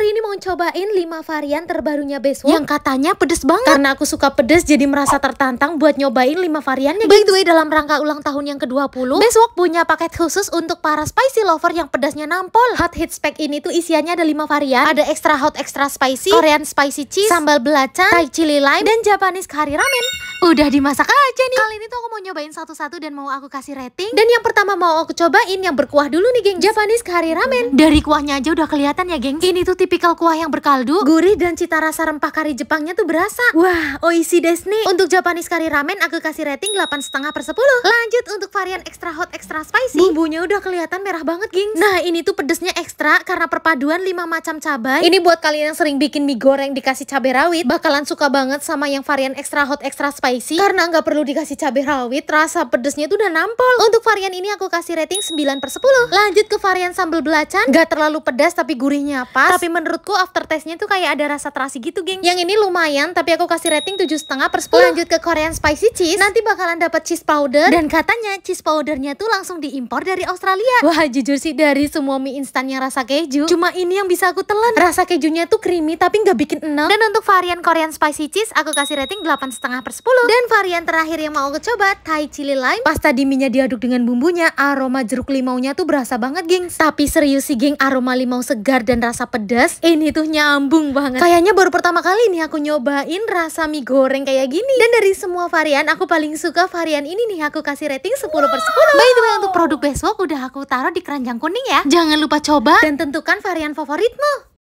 hari ini mau cobain 5 varian terbarunya Bestwalk yang katanya pedes banget. Karena aku suka pedes jadi merasa tertantang buat nyobain 5 variannya. By the way dalam rangka ulang tahun yang ke-20, Bestwalk punya paket khusus untuk para spicy lover yang pedasnya nampol. Hot hits Pack ini tuh isiannya ada 5 varian, ada extra hot, extra spicy, Korean spicy cheese, sambal belacan, Thai chili lime, dan Japanese curry ramen. Udah dimasak aja nih. Kali ini tuh aku mau nyobain satu-satu dan mau aku kasih rating. Dan yang pertama mau aku cobain yang berkuah dulu nih, geng. Japanese curry ramen. Dari kuahnya aja udah kelihatan ya, geng. Ini tuh tipe tipikal kuah yang berkaldu, gurih dan cita rasa rempah kari Jepangnya tuh berasa. Wah, oisi desu nih. Untuk Japanese kari ramen aku kasih rating setengah per 10. Lanjut untuk varian extra hot extra spicy. Bumbunya udah kelihatan merah banget, gengs. Nah, ini tuh pedesnya ekstra karena perpaduan 5 macam cabai. Ini buat kalian yang sering bikin mie goreng dikasih cabai rawit, bakalan suka banget sama yang varian extra hot extra spicy karena nggak perlu dikasih cabai rawit, rasa pedesnya tuh udah nampol. Untuk varian ini aku kasih rating 9 per 10. Lanjut ke varian sambal belacan, nggak terlalu pedas tapi gurihnya pas, tapi menurutku after taste-nya tuh kayak ada rasa terasi gitu geng yang ini lumayan tapi aku kasih rating 7,5 per 10 lanjut ke Korean spicy cheese nanti bakalan dapat cheese powder dan katanya cheese powdernya tuh langsung diimpor dari Australia wah jujur sih dari semua mie instan yang rasa keju cuma ini yang bisa aku telan rasa kejunya tuh creamy tapi nggak bikin enak dan untuk varian Korean spicy cheese aku kasih rating 8,5 per 10 dan varian terakhir yang mau aku coba Thai chili lime pasta di minyak diaduk dengan bumbunya aroma jeruk limaunya tuh berasa banget geng tapi serius sih geng aroma limau segar dan rasa pedas ini tuh nyambung banget kayaknya baru pertama kali nih aku nyobain rasa mie goreng kayak gini dan dari semua varian aku paling suka varian ini nih aku kasih rating 10 wow. per 10 by the way untuk produk besok udah aku taruh di keranjang kuning ya jangan lupa coba dan tentukan varian favoritmu